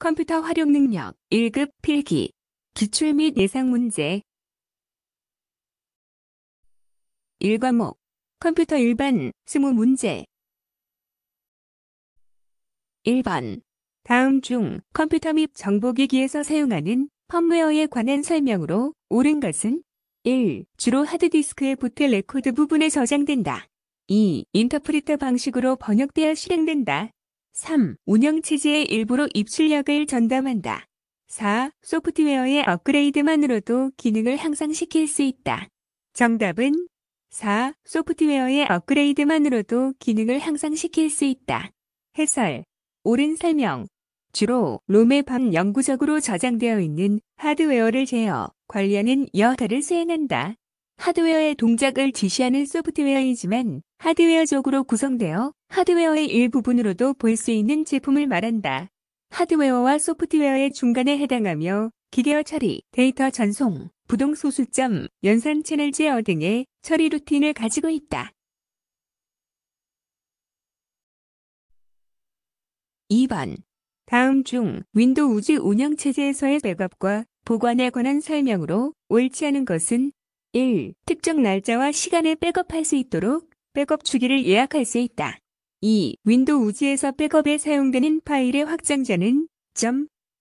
컴퓨터 활용 능력 1급 필기 기출 및 예상 문제 1과목 컴퓨터 일반 2 0 문제 1번 다음 중 컴퓨터 및 정보기기에서 사용하는 펌웨어에 관한 설명으로 옳은 것은 1. 주로 하드디스크에 부태 레코드 부분에 저장된다. 2. 인터프리터 방식으로 번역되어 실행된다. 3. 운영 체제의 일부로 입출력을 전담한다. 4. 소프트웨어의 업그레이드만으로도 기능을 향상시킬 수 있다. 정답은 4. 소프트웨어의 업그레이드만으로도 기능을 향상시킬 수 있다. 해설. 옳은 설명. 주로 롬의 밤 영구적으로 저장되어 있는 하드웨어를 제어, 관리하는 여하를 수행한다. 하드웨어의 동작을 지시하는 소프트웨어이지만 하드웨어적으로 구성되어 하드웨어의 일부분으로도 볼 수 있는 제품을 말한다. 하드웨어와 소프트웨어의 중간에 해당하며 기계어 처리, 데이터 전송, 부동 소수점, 연산 채널 제어 등의 처리 루틴을 가지고 있다. 2번 다음 중 윈도우즈 운영체제에서의 백업과 보관에 관한 설명으로 옳지 않은 것은 1. 특정 날짜와 시간을 백업할 수 있도록 백업 주기를 예약할 수 있다. 2. 윈도우즈에서 백업에 사용되는 파일의 확장자는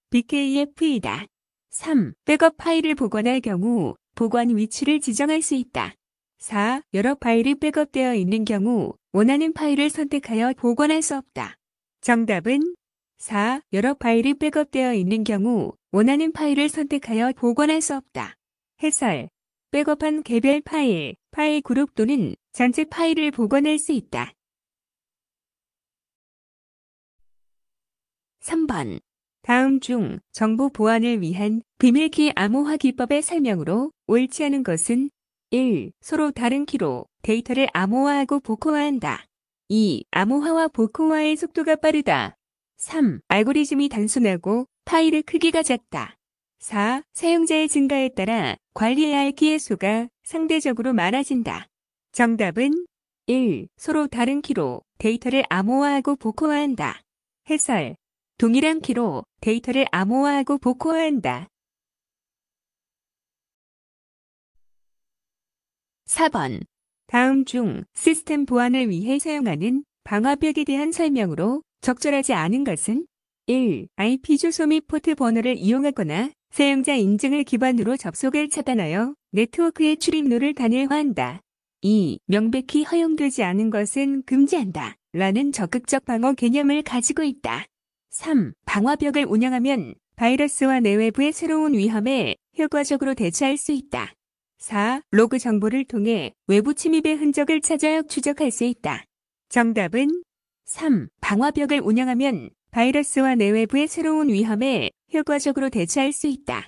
.bkf이다. 3. 백업 파일을 복원할 경우 보관 위치를 지정할 수 있다. 4. 여러 파일이 백업되어 있는 경우 원하는 파일을 선택하여 복원할수 없다. 정답은 4. 여러 파일이 백업되어 있는 경우 원하는 파일을 선택하여 복원할수 없다. 해설 백업한 개별 파일, 파일 그룹 또는 전체 파일을 복원할 수 있다. 3번 다음 중 정보 보안을 위한 비밀키 암호화 기법의 설명으로 옳지 않은 것은 1. 서로 다른 키로 데이터를 암호화하고 복호화한다. 2. 암호화와 복호화의 속도가 빠르다. 3. 알고리즘이 단순하고 파일의 크기가 작다. 4. 사용자의 증가에 따라 관리해야 할 키의 수가 상대적으로 많아진다. 정답은 1. 서로 다른 키로 데이터를 암호화하고 복호화한다. 해설. 동일한 키로 데이터를 암호화하고 복호화한다. 4번. 다음 중 시스템 보안을 위해 사용하는 방화벽에 대한 설명으로 적절하지 않은 것은 1. IP 주소 및 포트 번호를 이용하거나 사용자 인증을 기반으로 접속을 차단하여 네트워크의 출입로를 단일화한다. 2. 명백히 허용되지 않은 것은 금지한다. 라는 적극적 방어 개념을 가지고 있다. 3. 방화벽을 운영하면 바이러스와 내외부의 새로운 위험에 효과적으로 대처할 수 있다. 4. 로그 정보를 통해 외부 침입의 흔적을 찾아 추적할 수 있다. 정답은 3. 방화벽을 운영하면 바이러스와 내외부의 새로운 위험에 효과적으로 대처할 수 있다.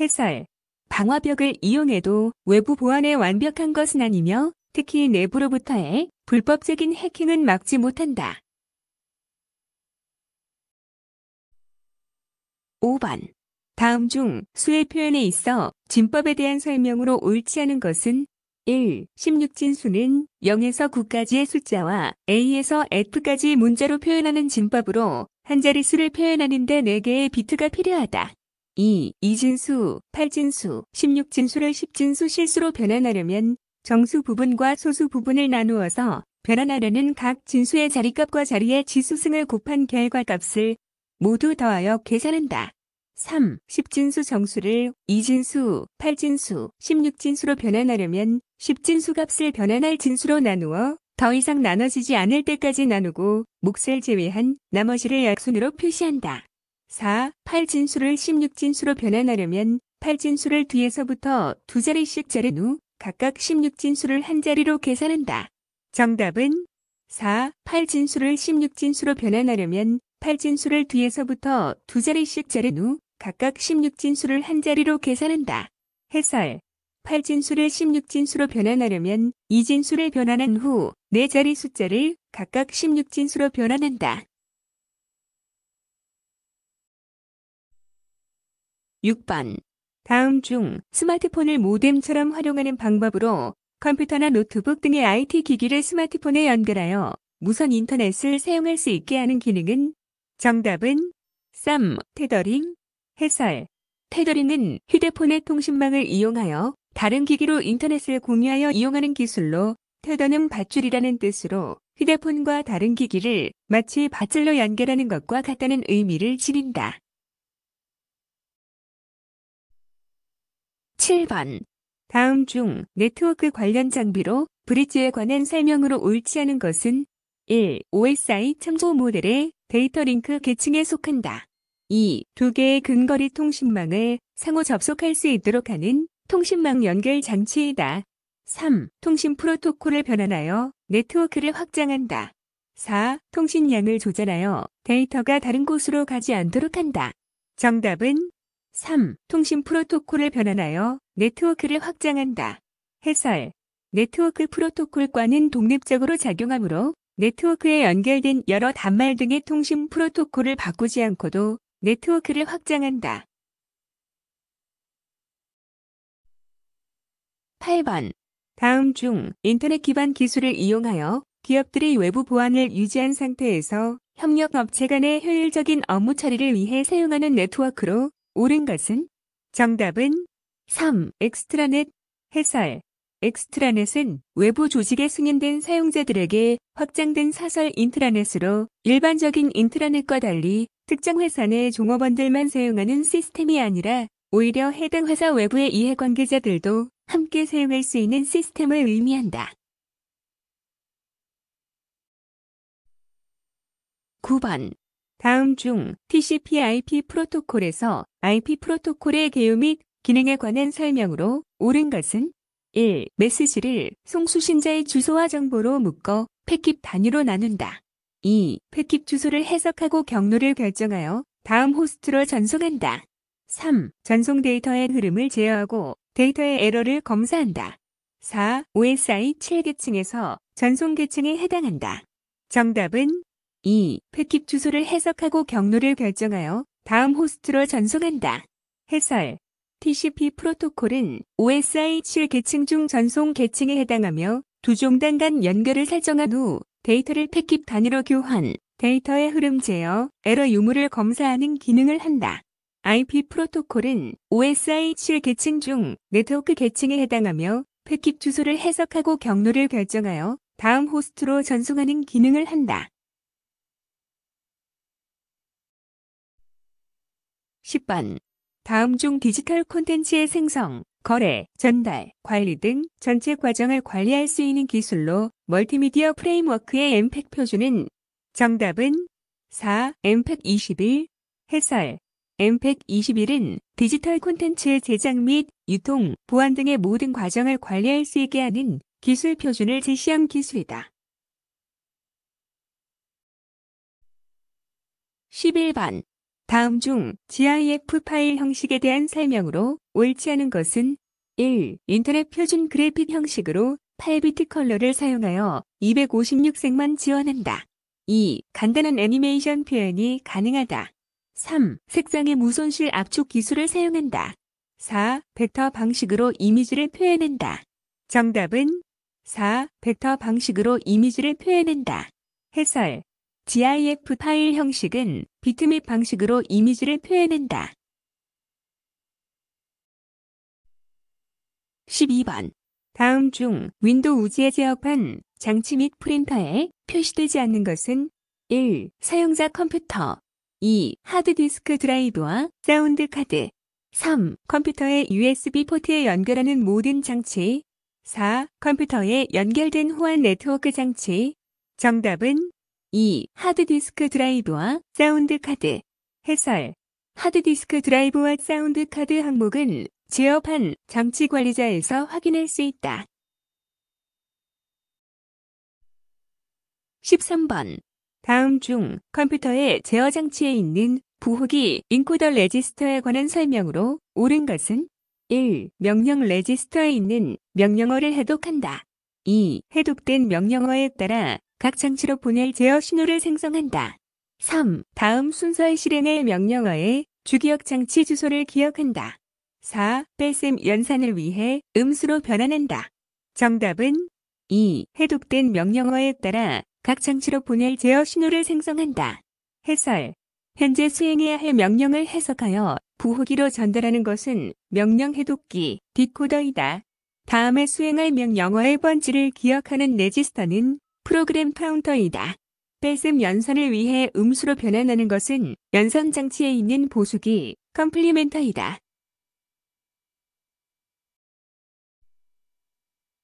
해설 방화벽을 이용해도 외부 보안에 완벽한 것은 아니며 특히 내부로부터의 불법적인 해킹은 막지 못한다. 5번 다음 중 수의 표현에 있어 진법에 대한 설명으로 옳지 않은 것은 1. 16진수는 0에서 9까지의 숫자와 A에서 F까지 문자로 표현하는 진법으로 한 자릿수를 표현하는데 4개의 비트가 필요하다. 2. 이진수, 8진수, 16진수를 10진수 실수로 변환하려면 정수 부분과 소수 부분을 나누어서 변환하려는 각 진수의 자리값과 자리의 지수승을 곱한 결과값을 모두 더하여 계산한다. 3. 10진수 정수를 2진수, 8진수, 16진수로 변환하려면 10진수 값을 변환할 진수로 나누어 더 이상 나눠지지 않을 때까지 나누고 몫살 제외한 나머지를 약순으로 표시한다. 4. 8진수를 16진수로 변환하려면 8진수를 뒤에서부터 두 자리씩 자른 후 각각 16진수를 한 자리로 계산한다. 정답은 4. 8진수를 16진수로 변환하려면 8진수를 뒤에서부터 두 자리씩 자른 후 각각 16진수를 한 자리로 계산한다. 해설 8진수를 16진수로 변환하려면 2진수를 변환한 후네 자리 숫자를 각각 16진수로 변환한다. 6번. 다음 중 스마트폰을 모뎀처럼 활용하는 방법으로 컴퓨터나 노트북 등의 IT 기기를 스마트폰에 연결하여 무선 인터넷을 사용할 수 있게 하는 기능은 정답은 쌈, 테더링, 해설. 테더링은 휴대폰의 통신망을 이용하여 다른 기기로 인터넷을 공유하여 이용하는 기술로 터더는 밧줄이라는 뜻으로 휴대폰과 다른 기기를 마치 밧줄로 연결하는 것과 같다는 의미를 지닌다. 7번 다음 중 네트워크 관련 장비로 브릿지에 관한 설명으로 옳지 않은 것은 1. OSI 참조 모델의 데이터 링크 계층에 속한다. 2. 두 개의 근거리 통신망을 상호 접속할 수 있도록 하는 통신망 연결 장치이다. 3. 통신 프로토콜을 변환하여 네트워크를 확장한다. 4. 통신량을 조절하여 데이터가 다른 곳으로 가지 않도록 한다. 정답은 3. 통신 프로토콜을 변환하여 네트워크를 확장한다. 해설. 네트워크 프로토콜과는 독립적으로 작용하므로 네트워크에 연결된 여러 단말 등의 통신 프로토콜을 바꾸지 않고도 네트워크를 확장한다. 8번. 다음 중 인터넷 기반 기술을 이용하여 기업들이 외부 보안을 유지한 상태에서 협력 업체 간의 효율적인 업무 처리를 위해 사용하는 네트워크로 옳은 것은 정답은 3. 엑스트라넷 해설 엑스트라넷은 외부 조직에 승인된 사용자들에게 확장된 사설 인트라넷으로 일반적인 인트라넷과 달리 특정 회사 내 종업원들만 사용하는 시스템이 아니라 오히려 해당 회사 외부의 이해관계자들도 함께 사용할 수 있는 시스템을 의미한다. 9번 다음 중 TCP/IP 프로토콜에서 IP 프로토콜의 개요 및 기능에 관한 설명으로 옳은 것은 1. 메시지를 송수신자의 주소와 정보로 묶어 패킷 단위로 나눈다. 2. 패킷 주소를 해석하고 경로를 결정하여 다음 호스트로 전송한다. 3. 전송 데이터의 흐름을 제어하고 데이터의 에러를 검사한다. 4. OSI 7계층에서 전송 계층에 해당한다. 정답은 2. 패킷 주소를 해석하고 경로를 결정하여 다음 호스트로 전송한다. 해설 TCP 프로토콜은 OSI 7계층 중 전송 계층에 해당하며 두 종단 간 연결을 설정한 후 데이터를 패킷 단위로 교환, 데이터의 흐름 제어, 에러 유무를 검사하는 기능을 한다. IP 프로토콜은 OSI7 계층 중 네트워크 계층에 해당하며 패킷 주소를 해석하고 경로를 결정하여 다음 호스트로 전송하는 기능을 한다. 10번. 다음 중 디지털 콘텐츠의 생성, 거래, 전달, 관리 등 전체 과정을 관리할 수 있는 기술로 멀티미디어 프레임워크의 m p e 팩 표준은 정답은 4. m p e 팩21 해설 엠팩21은 디지털 콘텐츠의 제작 및 유통, 보안 등의 모든 과정을 관리할 수 있게 하는 기술 표준을 제시한 기술이다. 11번 다음 중 GIF 파일 형식에 대한 설명으로 옳지 않은 것은 1. 인터넷 표준 그래픽 형식으로 8비트 컬러를 사용하여 256색만 지원한다. 2. 간단한 애니메이션 표현이 가능하다. 3. 색상의 무손실 압축 기술을 사용한다. 4. 벡터 방식으로 이미지를 표현한다. 정답은 4. 벡터 방식으로 이미지를 표현한다. 해설. GIF 파일 형식은 비트맵 방식으로 이미지를 표현한다. 12번. 다음 중 윈도우 즈지에제어판 장치 및 프린터에 표시되지 않는 것은 1. 사용자 컴퓨터 2. 하드디스크 드라이브와 사운드 카드 3. 컴퓨터의 USB 포트에 연결하는 모든 장치 4. 컴퓨터에 연결된 호환 네트워크 장치 정답은 2. 하드디스크 드라이브와 사운드 카드 해설 하드디스크 드라이브와 사운드 카드 항목은 제어판 장치 관리자에서 확인할 수 있다. 13번 다음 중 컴퓨터의 제어 장치에 있는 부호기 인코더 레지스터에 관한 설명으로 옳은 것은 1. 명령 레지스터에 있는 명령어를 해독한다. 2. 해독된 명령어에 따라 각 장치로 보낼 제어 신호를 생성한다. 3. 다음 순서에실행할 명령어의 주기억 장치 주소를 기억한다. 4. 뺄셈 연산을 위해 음수로 변환한다. 정답은 2. 해독된 명령어에 따라 각 장치로 보낼 제어 신호를 생성한다. 해설. 현재 수행해야 할 명령을 해석하여 부호기로 전달하는 것은 명령 해독기, 디코더이다. 다음에 수행할 명령어의 번지를 기억하는 레지스터는 프로그램 카운터이다. 뺄셈 연산을 위해 음수로 변환하는 것은 연산 장치에 있는 보수기, 컴플리멘터이다.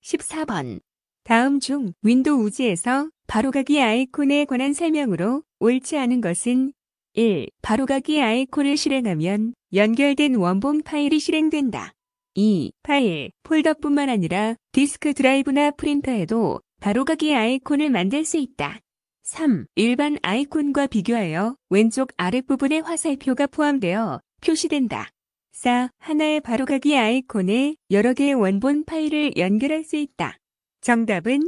14번. 다음 중 윈도우 즈에서 바로가기 아이콘에 관한 설명으로 옳지 않은 것은 1. 바로가기 아이콘을 실행하면 연결된 원본 파일이 실행된다. 2. 파일, 폴더뿐만 아니라 디스크 드라이브나 프린터에도 바로가기 아이콘을 만들 수 있다. 3. 일반 아이콘과 비교하여 왼쪽 아랫부분에 화살표가 포함되어 표시된다. 4. 하나의 바로가기 아이콘에 여러 개의 원본 파일을 연결할 수 있다. 정답은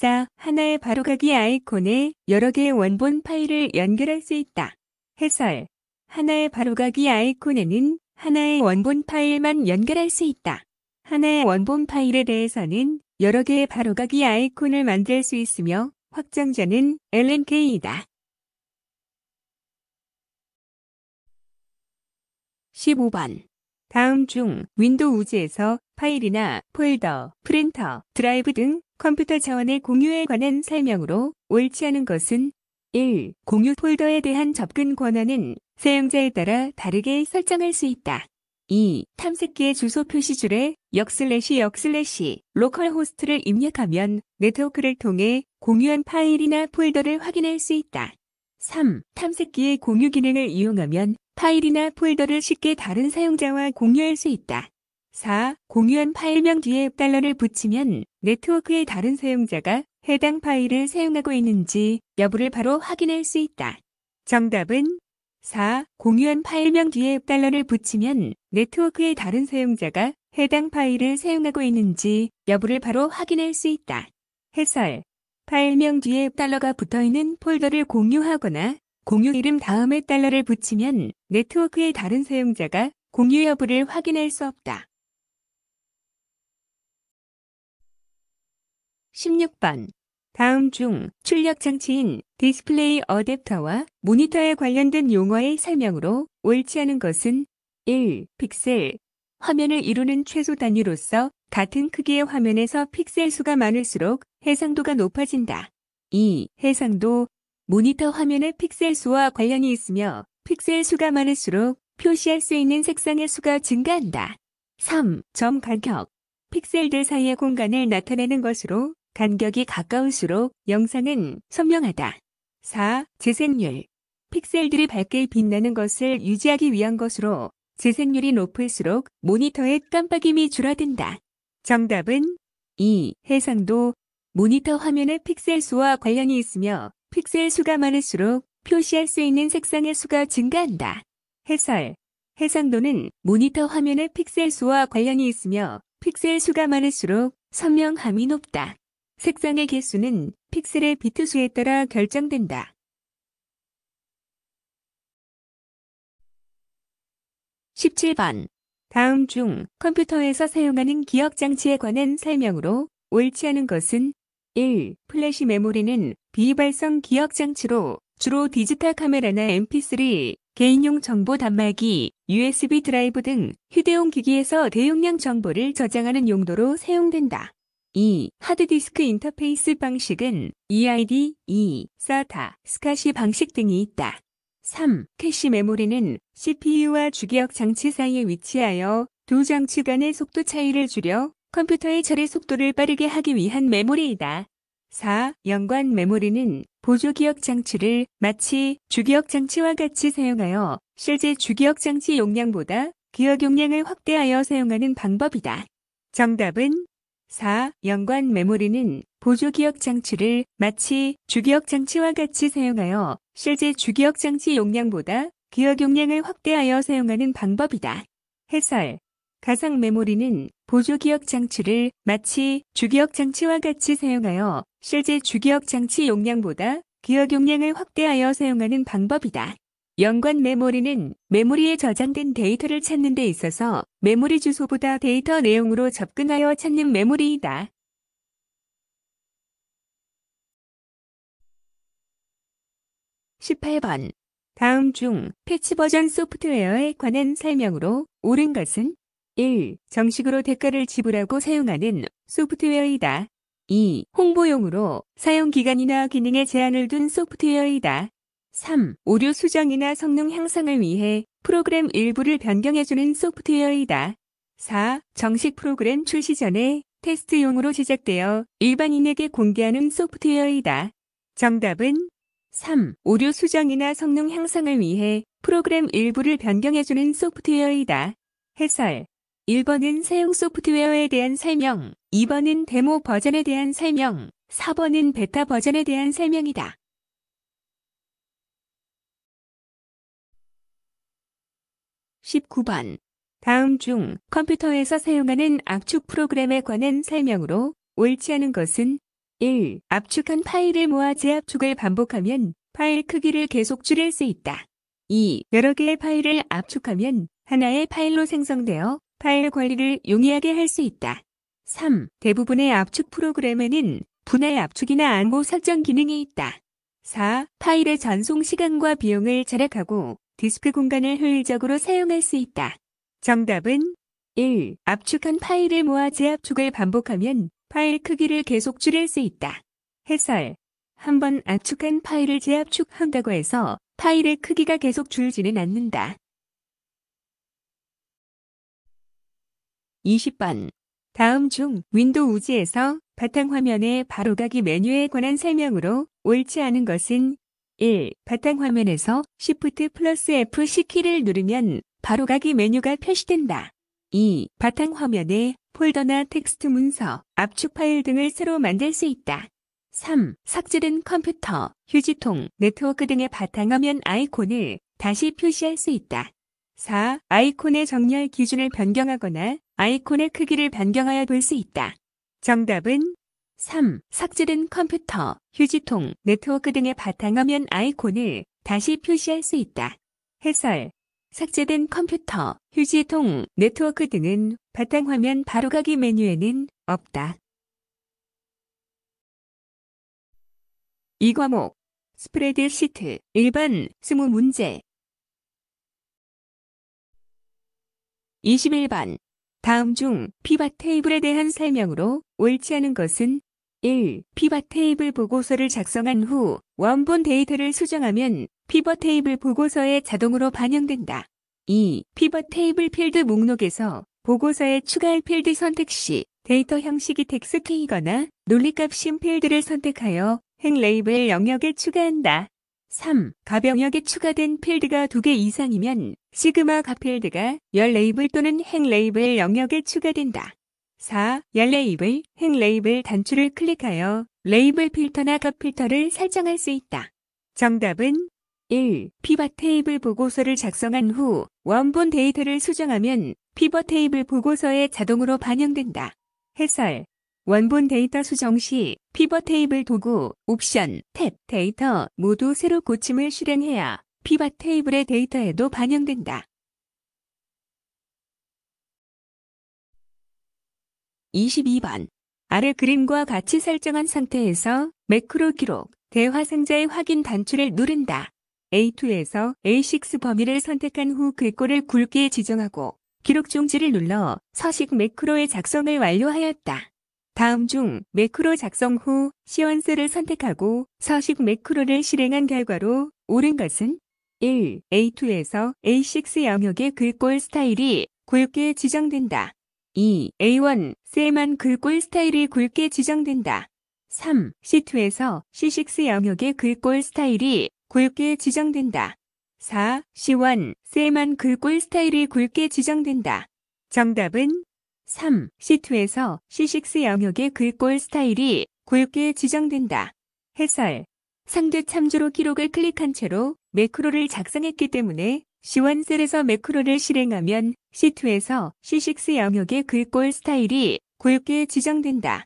4. 하나의 바로가기 아이콘에 여러 개의 원본 파일을 연결할 수 있다. 해설. 하나의 바로가기 아이콘에는 하나의 원본 파일만 연결할 수 있다. 하나의 원본 파일에 대해서는 여러 개의 바로가기 아이콘을 만들 수 있으며 확장자는 LNK이다. 15번 다음 중 윈도우즈에서 파일이나 폴더, 프린터, 드라이브 등 컴퓨터 자원의 공유에 관한 설명으로 옳지 않은 것은 1. 공유 폴더에 대한 접근 권한은 사용자에 따라 다르게 설정할 수 있다. 2. 탐색기의 주소 표시줄에 역슬래시 역슬래시 로컬 호스트를 입력하면 네트워크를 통해 공유한 파일이나 폴더를 확인할 수 있다. 3. 탐색기의 공유 기능을 이용하면 파일이나 폴더를 쉽게 다른 사용자와 공유할 수 있다. 4. 공유한 파일명 뒤에 달러를 붙이면 네트워크의 다른 사용자가 해당 파일을 사용하고 있는지 여부를 바로 확인할 수 있다. 정답은 4. 공유한 파일명 뒤에 달러를 붙이면 네트워크의 다른 사용자가 해당 파일을 사용하고 있는지 여부를 바로 확인할 수 있다. 해설. 파일명 뒤에 달러가 붙어 있는 폴더를 공유하거나 공유 이름 다음에 달러를 붙이면 네트워크의 다른 사용자가 공유 여부를 확인할 수 없다. 16번 다음 중 출력 장치인 디스플레이 어댑터와 모니터에 관련된 용어의 설명으로 옳지 않은 것은 1. 픽셀 화면을 이루는 최소 단위로서 같은 크기의 화면에서 픽셀 수가 많을수록 해상도가 높아진다. 2. 해상도 모니터 화면의 픽셀 수와 관련이 있으며 픽셀 수가 많을수록 표시할 수 있는 색상의 수가 증가한다. 3. 점 간격 픽셀들 사이의 공간을 나타내는 것으로 간격이 가까울수록 영상은 선명하다. 4. 재생률 픽셀들이 밝게 빛나는 것을 유지하기 위한 것으로 재생률이 높을수록 모니터의 깜빡임이 줄어든다. 정답은 2. 해상도 모니터 화면의 픽셀 수와 관련이 있으며 픽셀 수가 많을수록 표시할 수 있는 색상의 수가 증가한다. 해설 해상도는 모니터 화면의 픽셀 수와 관련이 있으며 픽셀 수가 많을수록 선명함이 높다. 색상의 개수는 픽셀의 비트 수에 따라 결정된다. 1 7번 다음 중 컴퓨터에서 사용하는 기억 장치에 관한 설명으로 옳지 않은 것은 1. 플래시 메모리는 비발성 기억 장치로 주로 디지털 카메라나 mp3, 개인용 정보 단말기, usb 드라이브 등 휴대용 기기에서 대용량 정보를 저장하는 용도로 사용된다. 2. 하드디스크 인터페이스 방식은 EID, E, e SATA, SCSI 방식 등이 있다. 3. 캐시 메모리는 CPU와 주기억 장치 사이에 위치하여 두 장치 간의 속도 차이를 줄여 컴퓨터의 처리 속도를 빠르게 하기 위한 메모리이다. 4. 연관 메모리는 보조 기억 장치를 마치 주기억 장치와 같이 사용하여 실제 주기억 장치 용량보다 기억 용량을 확대하여 사용하는 방법이다. 정답은 4. 연관 메모리는 보조기억 장치를 마치 주기억 장치와 같이 사용하여 실제 주기억 장치 용량보다 기억 용량을 확대하여 사용하는 방법이다. 해설 가상 메모리는 보조기억 장치를 마치 주기억 장치와 같이 사용하여 실제 주기억 장치 용량보다 기억 용량을 확대하여 사용하는 방법이다. 연관 메모리는 메모리에 저장된 데이터를 찾는 데 있어서 메모리 주소보다 데이터 내용으로 접근하여 찾는 메모리이다. 1 8번 다음 중 패치 버전 소프트웨어에 관한 설명으로 옳은 것은 1. 정식으로 대가를 지불하고 사용하는 소프트웨어이다. 2. 홍보용으로 사용기간이나 기능에 제한을 둔 소프트웨어이다. 3. 오류 수정이나 성능 향상을 위해 프로그램 일부를 변경해주는 소프트웨어이다. 4. 정식 프로그램 출시 전에 테스트용으로 제작되어 일반인에게 공개하는 소프트웨어이다. 정답은 3. 오류 수정이나 성능 향상을 위해 프로그램 일부를 변경해주는 소프트웨어이다. 해설 1번은 사용 소프트웨어에 대한 설명, 2번은 데모 버전에 대한 설명, 4번은 베타 버전에 대한 설명이다. 19번. 다음 중 컴퓨터에서 사용하는 압축 프로그램에 관한 설명으로 옳지 않은 것은 1. 압축한 파일을 모아 재압축을 반복하면 파일 크기를 계속 줄일 수 있다. 2. 여러 개의 파일을 압축하면 하나의 파일로 생성되어 파일 관리를 용이하게 할 수 있다. 3. 대부분의 압축 프로그램에는 분할 압축이나 안보 설정 기능이 있다. 4. 파일의 전송 시간과 비용을 절약하고 디스크 공간을 효율적으로 사용할 수 있다. 정답은 1. 압축한 파일을 모아 재압축을 반복하면 파일 크기를 계속 줄일 수 있다. 해설. 한번 압축한 파일을 재압축한다고 해서 파일의 크기가 계속 줄지는 않는다. 20번. 다음 중 윈도우 우지에서 바탕화면의 바로가기 메뉴에 관한 설명으로 옳지 않은 것은 1. 바탕화면에서 Shift 플러스 F10키를 누르면 바로가기 메뉴가 표시된다. 2. 바탕화면에 폴더나 텍스트 문서, 압축 파일 등을 새로 만들 수 있다. 3. 삭제된 컴퓨터, 휴지통, 네트워크 등의 바탕화면 아이콘을 다시 표시할 수 있다. 4. 아이콘의 정렬 기준을 변경하거나 아이콘의 크기를 변경하여 볼 수 있다. 정답은 3. 삭제된 컴퓨터, 휴지통, 네트워크 등의 바탕화면 아이콘을 다시 표시할 수 있다. 해설. 삭제된 컴퓨터, 휴지통, 네트워크 등은 바탕화면 바로가기 메뉴에는 없다. 이 과목 스프레드 시트 1번 20문제 21번 다음 중피바 테이블에 대한 설명으로 옳지 않은 것은 1. 피벗 테이블 보고서를 작성한 후 원본 데이터를 수정하면 피벗 테이블 보고서에 자동으로 반영된다. 2. 피벗 테이블 필드 목록에서 보고서에 추가할 필드 선택 시 데이터 형식이 텍스트이거나 논리값인 필드를 선택하여 행 레이블 영역에 추가한다. 3. 가 영역에 추가된 필드가 2개 이상이면 시그마 가 필드가 열 레이블 또는 행 레이블 영역에 추가된다. 4. 열 레이블, 행 레이블 단추를 클릭하여 레이블 필터나 컷 필터를 설정할 수 있다. 정답은 1. 피벗 테이블 보고서를 작성한 후 원본 데이터를 수정하면 피벗 테이블 보고서에 자동으로 반영된다. 해설 원본 데이터 수정 시 피벗 테이블 도구, 옵션, 탭, 데이터 모두 새로 고침을 실행해야 피벗 테이블의 데이터에도 반영된다. 22번 아래 그림과 같이 설정한 상태에서 매크로 기록, 대화 상자의 확인 단추를 누른다. A2에서 A6 범위를 선택한 후 글꼴을 굵게 지정하고 기록 중지를 눌러 서식 매크로의 작성을 완료하였다. 다음 중 매크로 작성 후 시원스를 선택하고 서식 매크로를 실행한 결과로 옳은 것은 1. A2에서 A6 영역의 글꼴 스타일이 굵게 지정된다. 2. A1, c 만 글꼴 스타일이 굵게 지정된다. 3. C2에서 C6 영역의 글꼴 스타일이 굵게 지정된다. 4. C1, c 만 글꼴 스타일이 굵게 지정된다. 정답은 3. C2에서 C6 영역의 글꼴 스타일이 굵게 지정된다. 해설. 상대 참조로 기록을 클릭한 채로 매크로를 작성했기 때문에 시원셀에서 매크로를 실행하면 C2에서 C6 영역의 글꼴 그 스타일이 굵게 지정된다.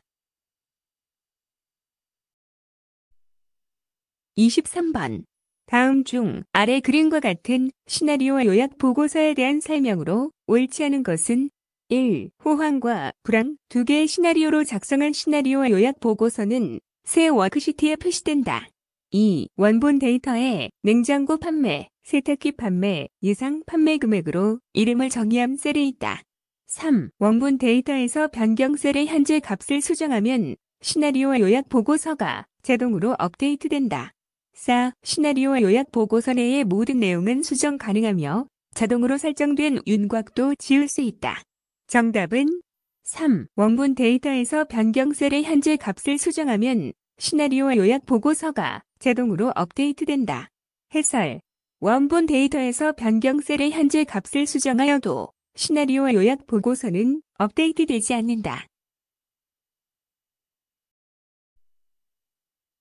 23번 다음 중 아래 그림과 같은 시나리오 요약 보고서에 대한 설명으로 옳지 않은 것은 1. 호황과 불안두 개의 시나리오로 작성한 시나리오 요약 보고서는 새 워크시트에 표시된다. 2. 원본 데이터에 냉장고 판매 세탁기 판매, 예상 판매 금액으로 이름을 정의함 셀이 있다. 3. 원본 데이터에서 변경 셀의 현재 값을 수정하면 시나리오 와 요약 보고서가 자동으로 업데이트된다. 4. 시나리오 와 요약 보고서 내의 모든 내용은 수정 가능하며 자동으로 설정된 윤곽도 지울 수 있다. 정답은 3. 원본 데이터에서 변경 셀의 현재 값을 수정하면 시나리오 와 요약 보고서가 자동으로 업데이트된다. 해설 원본 데이터에서 변경셀의 현재 값을 수정하여도 시나리오 요약 보고서는 업데이트되지 않는다.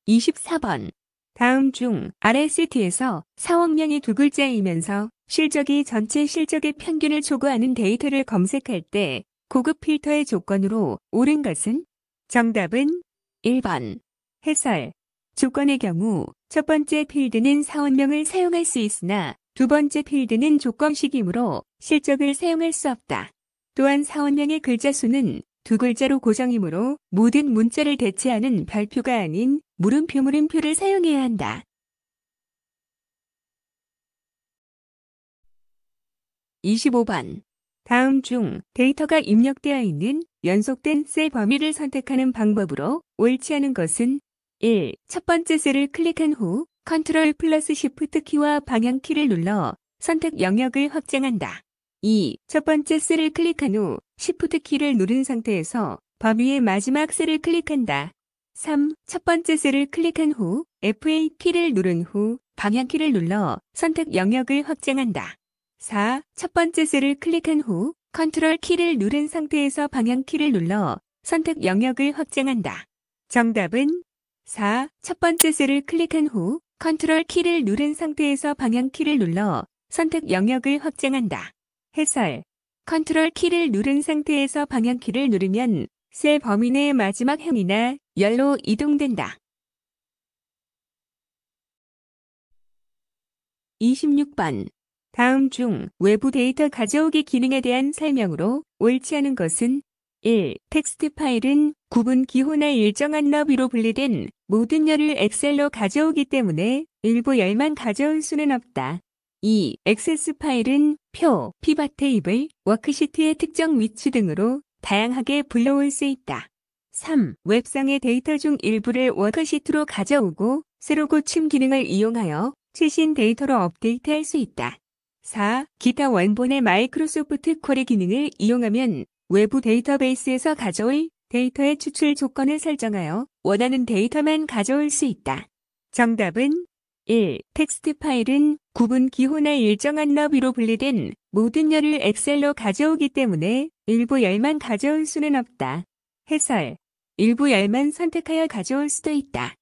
24번 다음 중 RST에서 사원명이 두 글자이면서 실적이 전체 실적의 평균을 초과하는 데이터를 검색할 때 고급 필터의 조건으로 옳은 것은? 정답은 1번 해설 조건의 경우 첫 번째 필드는 사원명을 사용할 수 있으나 두 번째 필드는 조건식이므로 실적을 사용할 수 없다. 또한 사원명의 글자 수는 두 글자로 고정이므로 모든 문자를 대체하는 별표가 아닌 물음표 물음표를 사용해야 한다. 25번 다음 중 데이터가 입력되어 있는 연속된 셀 범위를 선택하는 방법으로 옳지 않은 것은 1. 첫 번째 셀을 클릭한 후 컨트롤 플러스 시프트 키와 방향 키를 눌러 선택 영역을 확장한다. 2. 첫 번째 셀을 클릭한 후 시프트 키를 누른 상태에서 범위의 마지막 셀을 클릭한다. 3. 첫 번째 셀을 클릭한 후 FA 키를 누른 후 방향 키를 눌러 선택 영역을 확장한다. 4. 첫 번째 셀을 클릭한 후 컨트롤 키를 누른 상태에서 방향 키를 눌러 선택 영역을 확장한다. 정답은 4. 첫 번째 셀을 클릭한 후 컨트롤 키를 누른 상태에서 방향 키를 눌러 선택 영역을 확장한다. 해설. 컨트롤 키를 누른 상태에서 방향 키를 누르면 셀 범위 내 마지막 행이나 열로 이동된다. 26번. 다음 중 외부 데이터 가져오기 기능에 대한 설명으로 옳지 않은 것은 1. 텍스트 파일은 구분 기호나 일정한 너비로 분리된 모든 열을 엑셀로 가져오기 때문에 일부 열만 가져올 수는 없다. 2. 액세스 파일은 표, 피바 테이블, 워크시트의 특정 위치 등으로 다양하게 불러올 수 있다. 3. 웹상의 데이터 중 일부를 워크시트로 가져오고 새로 고침 기능을 이용하여 최신 데이터로 업데이트할 수 있다. 4. 기타 원본의 마이크로소프트 쿼리 기능을 이용하면 외부 데이터베이스에서 가져올 데이터의 추출 조건을 설정하여 원하는 데이터만 가져올 수 있다. 정답은 1. 텍스트 파일은 구분 기호나 일정한 너비로 분리된 모든 열을 엑셀로 가져오기 때문에 일부 열만 가져올 수는 없다. 해설. 일부 열만 선택하여 가져올 수도 있다.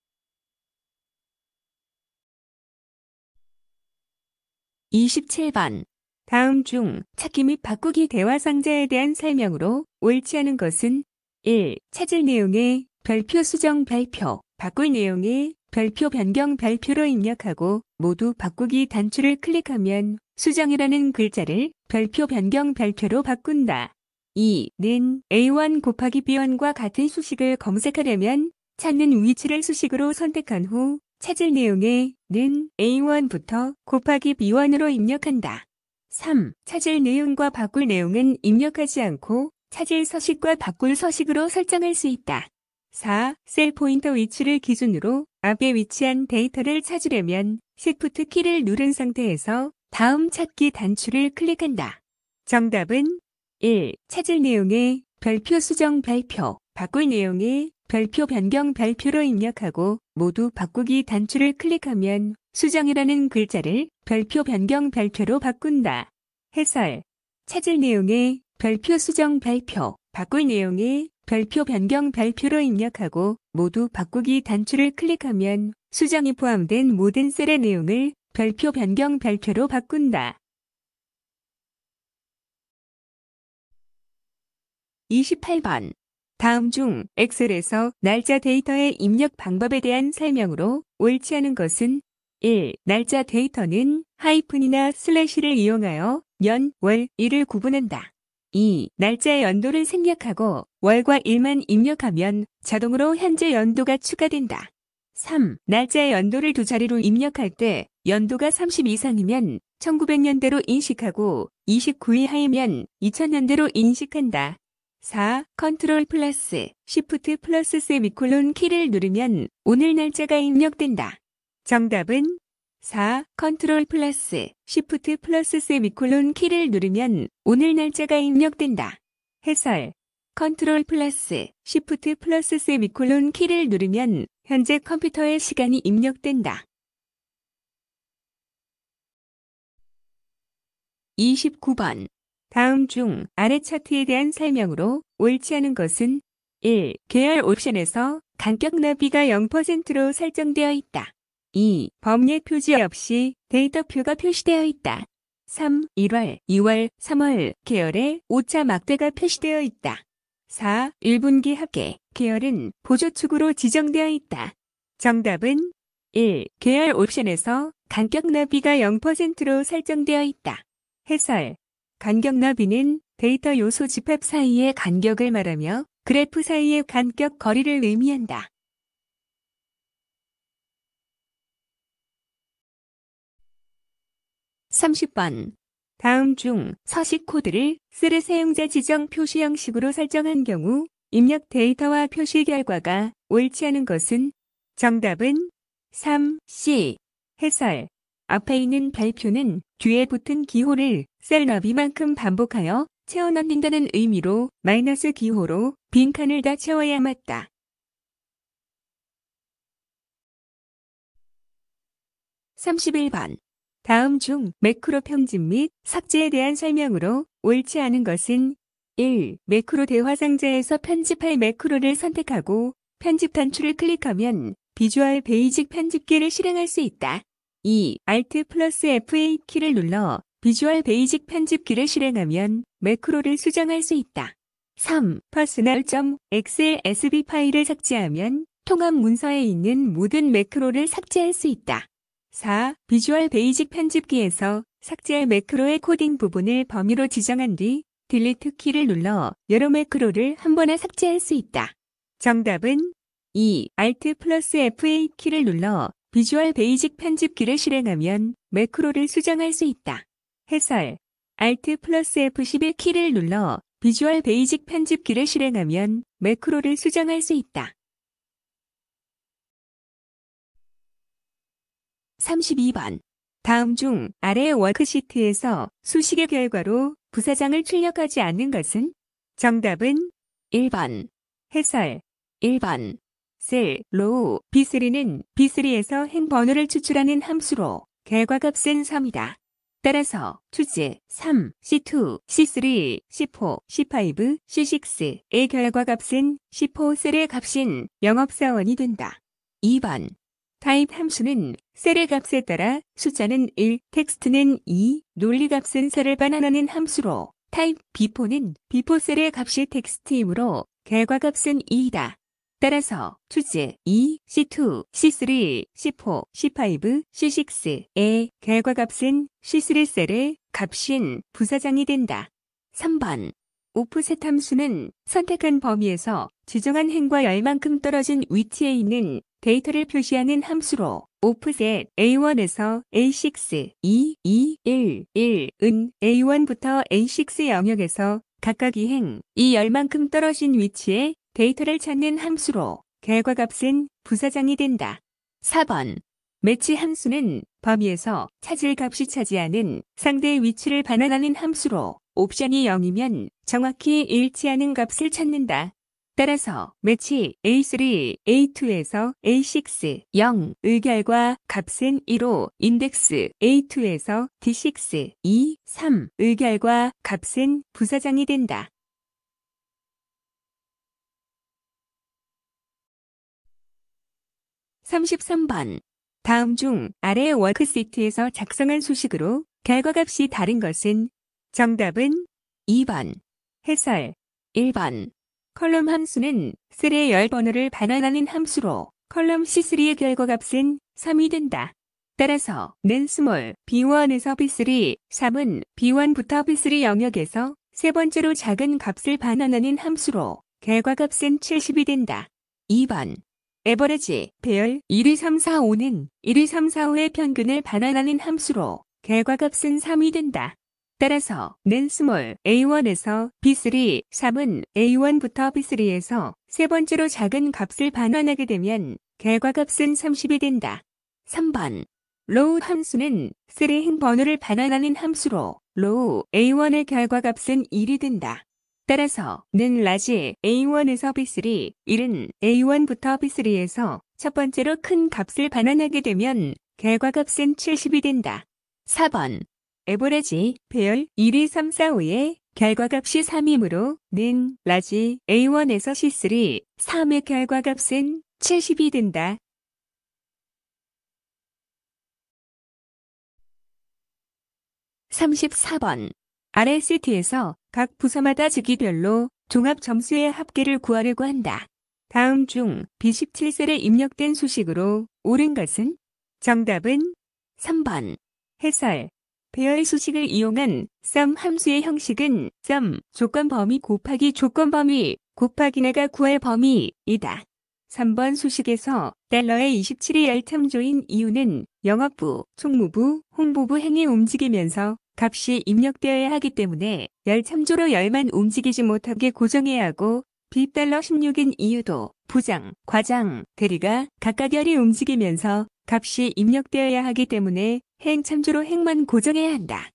27번 다음 중 찾기 및 바꾸기 대화 상자에 대한 설명으로 옳지 않은 것은 1. 찾을 내용의 별표 수정 발표, 바꿀 내용의 별표 변경 발표로 입력하고 모두 바꾸기 단추를 클릭하면 수정이라는 글자를 별표 변경 발표로 바꾼다. 2는 A1 곱하기 B1과 같은 수식을 검색하려면 찾는 위치를 수식으로 선택한 후 찾을 내용에 는 A1부터 곱하기 B1으로 입력한다. 3. 찾을 내용과 바꿀 내용은 입력하지 않고 찾을 서식과 바꿀 서식으로 설정할 수 있다. 4. 셀 포인터 위치를 기준으로 앞에 위치한 데이터를 찾으려면 s h 트 키를 누른 상태에서 다음 찾기 단추를 클릭한다. 정답은 1. 찾을 내용에 별표 수정 별표, 바꿀 내용에 별표 변경 별표로 입력하고 모두 바꾸기 단추를 클릭하면 수정이라는 글자를 별표 변경 별표로 바꾼다. 해설. 찾을 내용의 별표 수정 별표, 바꿀 내용의 별표 변경 별표로 입력하고 모두 바꾸기 단추를 클릭하면 수정이 포함된 모든 셀의 내용을 별표 변경 별표로 바꾼다. 28번. 다음 중 엑셀에서 날짜 데이터의 입력 방법에 대한 설명으로 옳지 않은 것은 1. 날짜 데이터는 하이픈이나 슬래시를 이용하여 년, 월, 일을 구분한다. 2. 날짜의 연도를 생략하고 월과 일만 입력하면 자동으로 현재 연도가 추가된다. 3. 날짜의 연도를 두 자리로 입력할 때 연도가 30 이상이면 1900년대로 인식하고 29일 하이면 2000년대로 인식한다. 4. 컨트롤 플러스, 시프트 플러스 세미콜론 키를 누르면 오늘 날짜가 입력된다. 정답은 4. 컨트롤 플러스 시프트 플러스 세미콜론 키를 누르면 오늘 날짜가 입력된다. 해설 컨트롤 플러스 시프트 플러스 세미콜론 키를 누르면 현재 컴퓨터의 시간이 입력된다. 29번 다음 중 아래 차트에 대한 설명으로 옳지 않은 것은 1. 계열 옵션에서 간격 나비가 0%로 설정되어 있다. 2. 범례 표지 없이 데이터표가 표시되어 있다. 3. 1월, 2월, 3월 계열의 5차 막대가 표시되어 있다. 4. 1분기 합계 계열은 보조축으로 지정되어 있다. 정답은 1. 계열 옵션에서 간격 너비가 0%로 설정되어 있다. 해설 간격 너비는 데이터 요소 집합 사이의 간격을 말하며 그래프 사이의 간격 거리를 의미한다. 30번. 다음 중 서식 코드를 쓰르 사용자 지정 표시 형식으로 설정한 경우 입력 데이터와 표시 결과가 옳지 않은 것은 정답은 3C. 해설. 앞에 있는 발표는 뒤에 붙은 기호를 셀 너비만큼 반복하여 채워 넣는다는 의미로 마이너스 기호로 빈 칸을 다 채워야 맞다. 삼십번 다음 중 매크로 편집 및 삭제에 대한 설명으로 옳지 않은 것은 1. 매크로 대화 상자에서 편집할 매크로를 선택하고 편집 단추를 클릭하면 비주얼 베이직 편집기를 실행할 수 있다. 2. Alt 플러스 F8 키를 눌러 비주얼 베이직 편집기를 실행하면 매크로를 수정할 수 있다. 3. personal.xlsb 파일을 삭제하면 통합 문서에 있는 모든 매크로를 삭제할 수 있다. 4. 비주얼 베이직 편집기에서 삭제할 매크로의 코딩 부분을 범위로 지정한 뒤 딜리트 키를 눌러 여러 매크로를 한 번에 삭제할 수 있다. 정답은 2. Alt 플러스 F8 키를 눌러 비주얼 베이직 편집기를 실행하면 매크로를 수정할 수 있다. 해설 Alt 플러스 F11 키를 눌러 비주얼 베이직 편집기를 실행하면 매크로를 수정할 수 있다. 32번. 다음 중아래 워크시트에서 수식의 결과로 부사장을 출력하지 않는 것은? 정답은 1번. 해설 1번. 셀, 로우, B3는 B3에서 행번호를 추출하는 함수로 결과값은 3이다. 따라서 투제 3, C2, C3, C4, C5, C6의 결과값은 C4 셀의 값인 영업사원이 된다. 2번. 타입 함수는 셀의 값에 따라 숫자는 1, 텍스트는 2, 논리값은 셀을 반환하는 함수로 타입 비포는 비포셀의 값이 텍스트이므로 결과값은 2이다. 따라서 투제 2, C2, C3, C4, C5, C6의 결과값은 C3셀의 값인 부사장이 된다. 3번 오프셋 함수는 선택한 범위에서 지정한 행과 열만큼 떨어진 위치에 있는 데이터를 표시하는 함수로 offset A1에서 A6, 2, 2, 1, 1은 A1부터 A6 영역에서 각각 이행 이열만큼 떨어진 위치에 데이터를 찾는 함수로 결과값은 부사장이 된다. 4번 매치 함수는 범위에서 찾을 값이 차지하는 상대의 위치를 반환하는 함수로 옵션이 0이면 정확히 일치하는 값을 찾는다. 따라서 매치 A3, A2에서 A6, 0 의결과 값은 1호 인덱스 A2에서 D6, 2, 3 의결과 값은 부사장이 된다. 삼십번 다음 중 아래 워크시트에서 작성한 수식으로 결과값이 다른 것은 정답은 2번 해설 1번 컬럼 함수는 셀의 열 번호를 반환하는 함수로 컬럼 C3의 결과값은 3이 된다. 따라서 는 스몰 B1에서 B3, 3은 B1부터 B3 영역에서 세 번째로 작은 값을 반환하는 함수로 결과값은 70이 된다. 2번 에버리지 배열 1, 위 3, 4, 5는 1, 위 3, 4, 5의 평균을 반환하는 함수로 결과값은 3이 된다. 따라서 낸 스몰 A1에서 B3, 3은 A1부터 B3에서 세 번째로 작은 값을 반환하게 되면 결과값은 30이 된다. 3번 로우 함수는 쓰리 행번호를 반환하는 함수로 로우 A1의 결과값은 1이 된다. 따라서 는 라지 A1에서 B3, 1은 A1부터 B3에서 첫 번째로 큰 값을 반환하게 되면 결과값은 70이 된다. 4번 에버레지 배열 1위 3 4 5의 결과값이 3이므로 는 라지 A1에서 C3 3의 결과값은 70이 된다. 삼십번 RST에서 각 부서마다 직위별로 종합 점수의 합계를 구하려고 한다. 다음 중 B17셀에 입력된 수식으로 옳은 것은? 정답은 3번. 해설 배열 수식을 이용한 썸 함수의 형식은 썸 조건 범위 곱하기 조건 범위 곱하기 내가 구할 범위이다. 3번 수식에서 달러의 27이 열탐조인 이유는 영업부, 총무부, 홍보부 행이 움직이면서 값이 입력되어야 하기 때문에 열참조로 열만 움직이지 못하게 고정해야 하고 비 달러 16인 이유도 부장, 과장, 대리가 각각 열이 움직이면서 값이 입력되어야 하기 때문에 행 참조로 행만 고정해야 한다.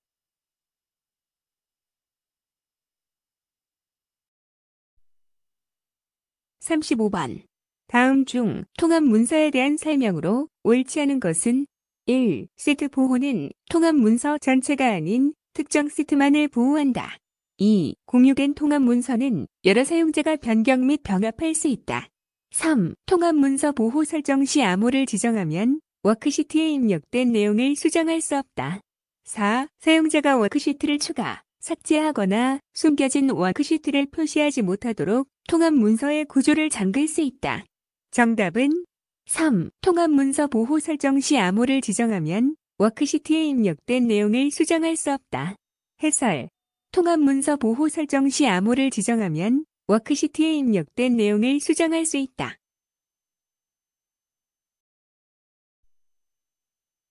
3 5번 다음 중 통합 문서에 대한 설명으로 옳지 않은 것은 1. 시트 보호는 통합 문서 전체가 아닌 특정 시트만을 보호한다. 2. 공유된 통합 문서는 여러 사용자가 변경 및 병합할 수 있다. 3. 통합 문서 보호 설정 시 암호를 지정하면 워크시트에 입력된 내용을 수정할 수 없다. 4. 사용자가 워크시트를 추가, 삭제하거나 숨겨진 워크시트를 표시하지 못하도록 통합 문서의 구조를 잠글 수 있다. 정답은 3. 통합 문서 보호 설정 시 암호를 지정하면 워크시트에 입력된 내용을 수정할 수 없다. 해설. 통합 문서 보호 설정 시 암호를 지정하면 워크시트에 입력된 내용을 수정할 수 있다.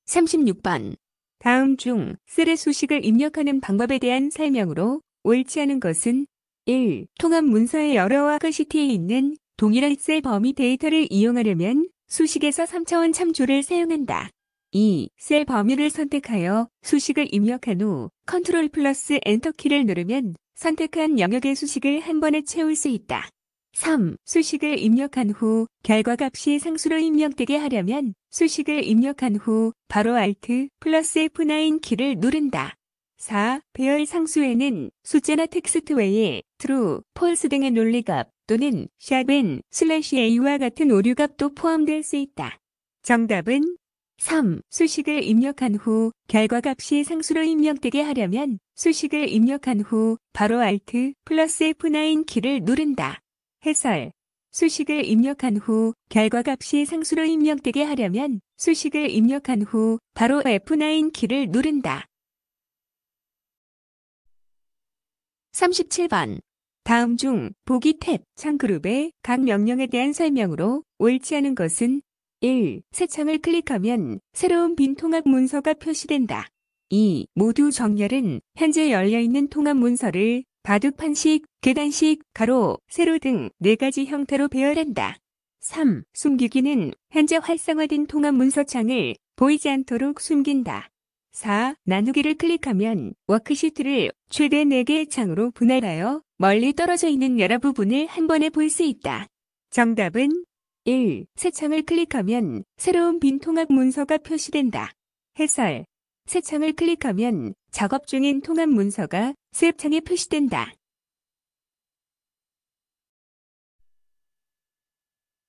36번. 다음 중 셀의 수식을 입력하는 방법에 대한 설명으로 옳지 않은 것은 1. 통합 문서의 여러 와그시티에 있는 동일한 셀 범위 데이터를 이용하려면 수식에서 3차원 참조를 사용한다. 2. 셀 범위를 선택하여 수식을 입력한 후 컨트롤 플러스 엔터키를 누르면 선택한 영역의 수식을 한 번에 채울 수 있다. 3. 수식을 입력한 후 결과값이 상수로 입력되게 하려면 수식을 입력한 후 바로 Alt 플러스 F9 키를 누른다. 4. 배열 상수에는 숫자나 텍스트 외에 true, false 등의 논리값 또는 샵은 슬래시 a와 같은 오류값도 포함될 수 있다. 정답은 3. 수식을 입력한 후 결과값이 상수로 입력되게 하려면 수식을 입력한 후 바로 Alt 플러스 F9 키를 누른다. 해설. 수식을 입력한 후 결과값이 상수로 입력되게 하려면 수식을 입력한 후 바로 F9 키를 누른다. 37번. 다음 중 보기 탭 창그룹의 각 명령에 대한 설명으로 옳지 않은 것은 1. 새 창을 클릭하면 새로운 빈 통합 문서가 표시된다. 2. 모두 정렬은 현재 열려있는 통합 문서를 바둑판식, 계단식, 가로, 세로 등 4가지 형태로 배열한다. 3. 숨기기는 현재 활성화된 통합 문서창을 보이지 않도록 숨긴다. 4. 나누기를 클릭하면 워크시트를 최대 4개의 창으로 분할하여 멀리 떨어져 있는 여러 부분을 한 번에 볼 수 있다. 정답은 1. 새 창을 클릭하면 새로운 빈 통합 문서가 표시된다. 해설 새 창을 클릭하면 작업 중인 통합 문서가 수협창에 표시된다.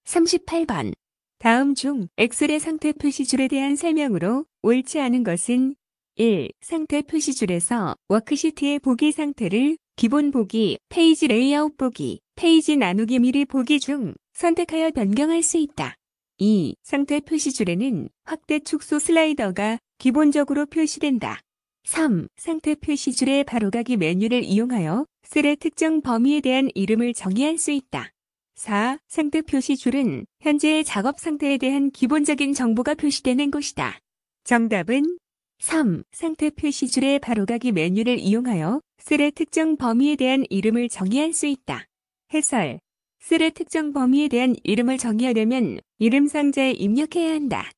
38번. 다음 중 엑셀의 상태 표시줄에 대한 설명으로 옳지 않은 것은 1. 상태 표시줄에서 워크시트의 보기 상태를 기본 보기, 페이지 레이아웃 보기, 페이지 나누기 미리 보기 중 선택하여 변경할 수 있다. 2. 상태 표시줄에는 확대 축소 슬라이더가 기본적으로 표시된다. 3. 상태 표시줄의 바로가기 메뉴를 이용하여 셀의 특정 범위에 대한 이름을 정의할 수 있다. 4. 상태 표시줄은 현재의 작업 상태에 대한 기본적인 정보가 표시되는 곳이다. 정답은 3. 상태 표시줄의 바로가기 메뉴를 이용하여 셀의 특정 범위에 대한 이름을 정의할 수 있다. 해설 셀의 특정 범위에 대한 이름을 정의하려면 이름 상자에 입력해야 한다.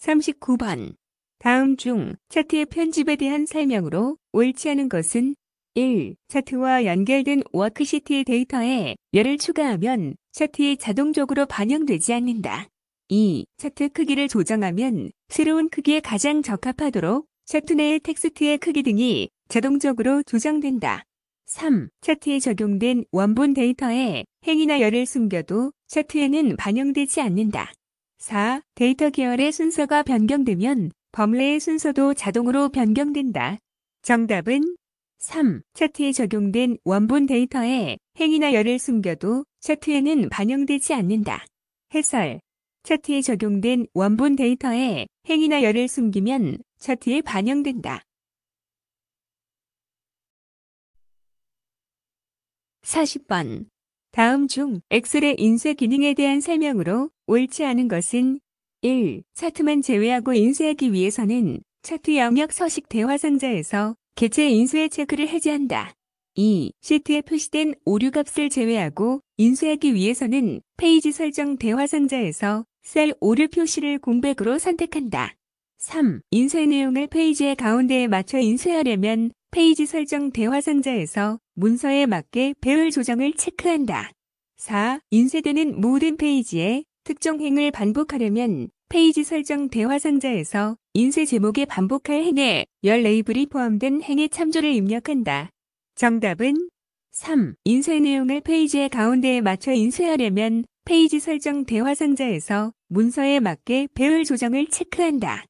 39번. 다음 중 차트의 편집에 대한 설명으로 옳지 않은 것은 1. 차트와 연결된 워크시트의 데이터에 열을 추가하면 차트에 자동적으로 반영되지 않는다. 2. 차트 크기를 조정하면 새로운 크기에 가장 적합하도록 차트 내의 텍스트의 크기 등이 자동적으로 조정된다. 3. 차트에 적용된 원본 데이터에 행이나 열을 숨겨도 차트에는 반영되지 않는다. 4. 데이터 계열의 순서가 변경되면 범례의 순서도 자동으로 변경된다. 정답은 3. 차트에 적용된 원본 데이터에 행이나 열을 숨겨도 차트에는 반영되지 않는다. 해설. 차트에 적용된 원본 데이터에 행이나 열을 숨기면 차트에 반영된다. 40번. 다음 중 엑셀의 인쇄 기능에 대한 설명으로 옳지 않은 것은 1. 차트만 제외하고 인쇄하기 위해서는 차트 영역 서식 대화 상자에서 개체 인쇄 체크를 해제한다. 2. 시트에 표시된 오류 값을 제외하고 인쇄하기 위해서는 페이지 설정 대화 상자에서 셀 오류 표시를 공백으로 선택한다. 3. 인쇄 내용을 페이지의 가운데에 맞춰 인쇄하려면 페이지 설정 대화 상자에서 문서에 맞게 배열 조정을 체크한다. 4. 인쇄되는 모든 페이지에 특정 행을 반복하려면 페이지 설정 대화 상자에서 인쇄 제목에 반복할 행에 열 레이블이 포함된 행의 참조를 입력한다. 정답은 3. 인쇄 내용을 페이지의 가운데에 맞춰 인쇄하려면 페이지 설정 대화 상자에서 문서에 맞게 배열 조정을 체크한다.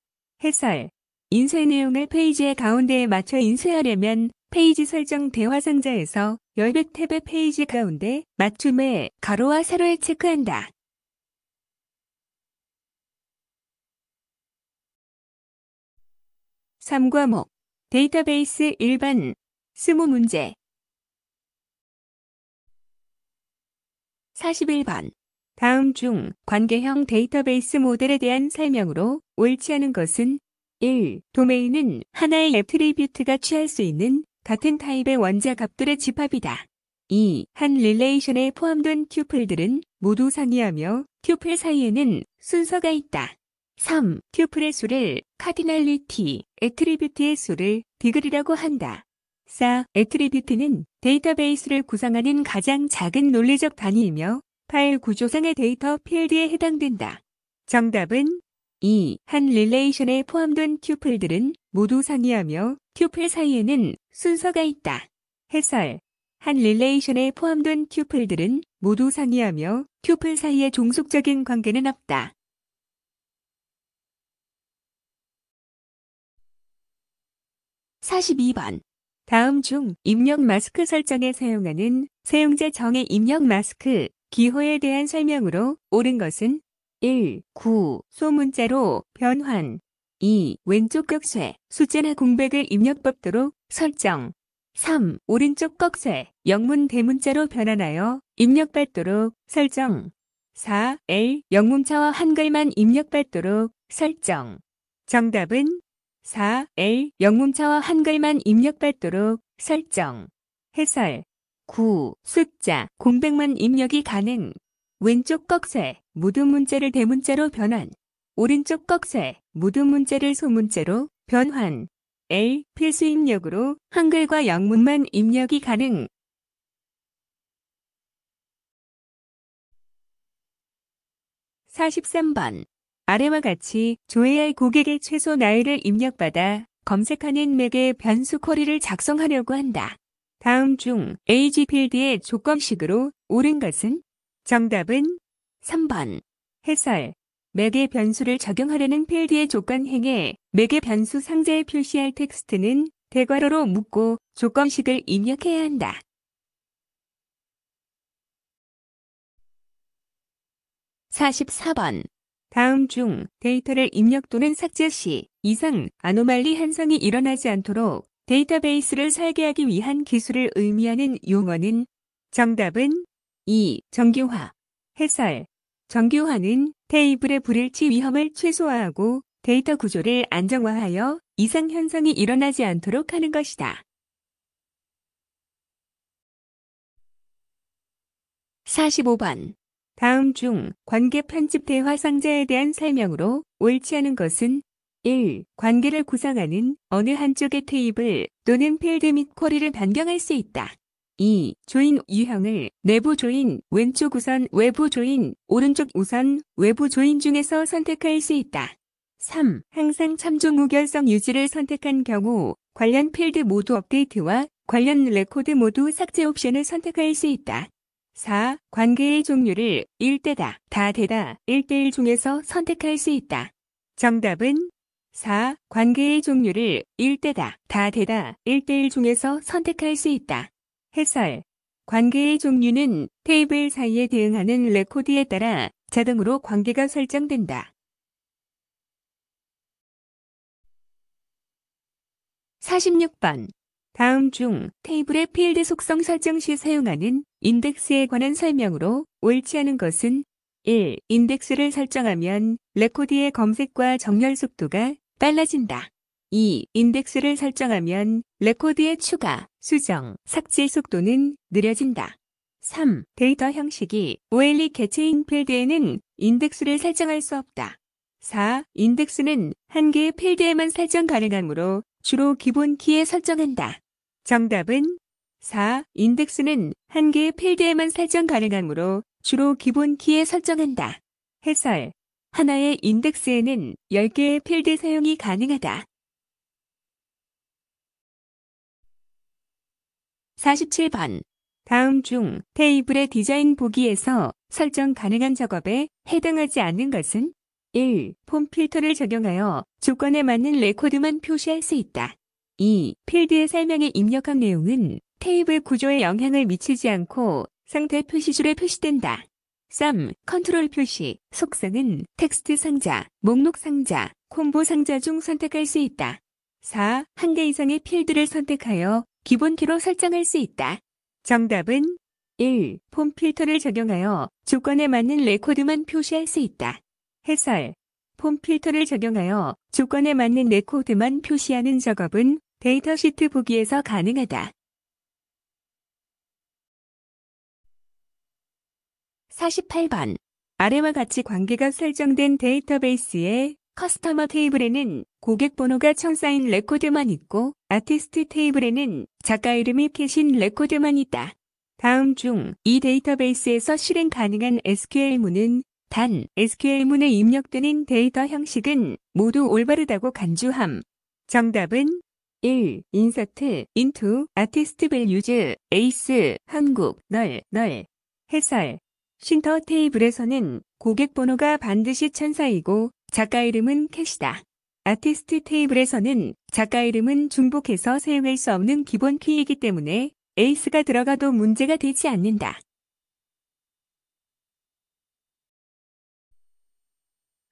해설. 인쇄 내용을 페이지의 가운데에 맞춰 인쇄하려면 페이지 설정 대화 상자에서 열백 탭의 페이지 가운데 맞춤에 가로와 세로에 체크한다. 3과목 데이터베이스 일반 스무 문제 41번 다음 중 관계형 데이터베이스 모델에 대한 설명으로 옳지 않은 것은 1. 도메인은 하나의 애트리뷰트가 취할 수 있는 같은 타입의 원자 값들의 집합이다. 2. 한 릴레이션에 포함된 튜플들은 모두 상이하며 튜플 사이에는 순서가 있다. 3. 튜플의 수를 카디날리티 애트리뷰트의 수를 디글이라고 한다. 4. 애트리뷰트는 데이터베이스를 구성하는 가장 작은 논리적 단위이며 파일 구조상의 데이터 필드에 해당된다. 정답은 2. 한 릴레이션에 포함된 튜플들은 모두 상이하며 튜플 사이에는 순서가 있다. 해설 한 릴레이션에 포함된 튜플들은 모두 상이하며 튜플 사이에 종속적인 관계는 없다. 4 2번 다음 중 입력 마스크 설정에 사용하는 사용자 정의 입력 마스크 기호에 대한 설명으로 옳은 것은 1. 9. 소문자로 변환 2. 왼쪽 꺽쇠 숫자나 공백을 입력법도로 설정 3. 오른쪽 꺽쇠 영문 대문자로 변환하여 입력받도록 설정 4. L 영문자와 한글만 입력받도록 설정 정답은 4. L 영문자와 한글만 입력받도록 설정 해설 9. 숫자, 공백만 입력이 가능. 왼쪽 꺽쇠, 모든 문자를 대문자로 변환. 오른쪽 꺽쇠, 모든 문자를 소문자로 변환. L. 필수 입력으로 한글과 영문만 입력이 가능. 4 3번 아래와 같이 조회할 고객의 최소 나이를 입력받아 검색하는 맥의 변수 쿼리를 작성하려고 한다. 다음 중 AG 필드의 조건식으로 옳은 것은? 정답은 3번. 해설. 맥의 변수를 적용하려는 필드의 조건 행에 맥의 변수 상자에 표시할 텍스트는 대괄호로 묶고 조건식을 입력해야 한다. 4 4번 다음 중 데이터를 입력 또는 삭제 시 이상 아노말리 한상이 일어나지 않도록 데이터베이스를 설계하기 위한 기술을 의미하는 용어는 정답은 2. 정규화. 해설. 정규화는 테이블의 불일치 위험을 최소화하고 데이터 구조를 안정화하여 이상현상이 일어나지 않도록 하는 것이다. 45번. 다음 중 관계 편집 대화 상자에 대한 설명으로 옳지 않은 것은 1. 관계를 구성하는 어느 한쪽의 테이블 또는 필드 및 쿼리를 변경할 수 있다. 2. 조인 유형을 내부 조인, 왼쪽 우선, 외부 조인, 오른쪽 우선, 외부 조인 중에서 선택할 수 있다. 3. 항상 참조 무결성 유지를 선택한 경우 관련 필드 모두 업데이트와 관련 레코드 모두 삭제 옵션을 선택할 수 있다. 4. 관계의 종류를 1대다, 다대다, 1대1 중에서 선택할 수 있다. 정답은 4. 관계의 종류를 1대다, 다대다, 1대1 중에서 선택할 수 있다. 해설. 관계의 종류는 테이블 사이에 대응하는 레코드에 따라 자동으로 관계가 설정된다. 4 6번 다음 중 테이블의 필드 속성 설정 시 사용하는 인덱스에 관한 설명으로 옳지 않은 것은 1. 인덱스를 설정하면 레코드의 검색과 정렬 속도가 빨라진다. 2. 인덱스를 설정하면 레코드의 추가, 수정, 삭제 속도는 느려진다. 3. 데이터 형식이 OLE 개체인 필드에는 인덱스를 설정할 수 없다. 4. 인덱스는 한 개의 필드에만 설정 가능하므로 주로 기본 키에 설정한다. 정답은 4. 인덱스는 한 개의 필드에만 설정 가능하므로 주로 기본 키에 설정한다. 해설 하나의 인덱스에는 10개의 필드 사용이 가능하다. 47번. 다음 중 테이블의 디자인 보기에서 설정 가능한 작업에 해당하지 않는 것은 1. 폼 필터를 적용하여 조건에 맞는 레코드만 표시할 수 있다. 2. 필드의 설명에 입력한 내용은 테이블 구조에 영향을 미치지 않고 상태 표시줄에 표시된다. 3. 컨트롤 표시, 속성은 텍스트 상자, 목록 상자, 콤보 상자 중 선택할 수 있다. 4. 한 개 이상의 필드를 선택하여 기본키로 설정할 수 있다. 정답은 1. 폼 필터를 적용하여 조건에 맞는 레코드만 표시할 수 있다. 해설. 폼 필터를 적용하여 조건에 맞는 레코드만 표시하는 작업은 데이터시트 보기에서 가능하다. 48번 아래와 같이 관계가 설정된 데이터베이스의 커스터머 테이블에는 고객 번호가 청사인 레코드만 있고 아티스트 테이블에는 작가 이름이 캐신 레코드만 있다. 다음 중 이 데이터베이스에서 실행 가능한 SQL문은 단 SQL문에 입력되는 데이터 형식은 모두 올바르다고 간주함. 정답은 1. 인서트 인투 아티스트 밸유즈 에이스 한국 널널 해설 쉰터 테이블에서는 고객 번호가 반드시 천사이고 작가 이름은 캐시다. 아티스트 테이블에서는 작가 이름은 중복해서 사용할 수 없는 기본 키이기 때문에 에이스가 들어가도 문제가 되지 않는다.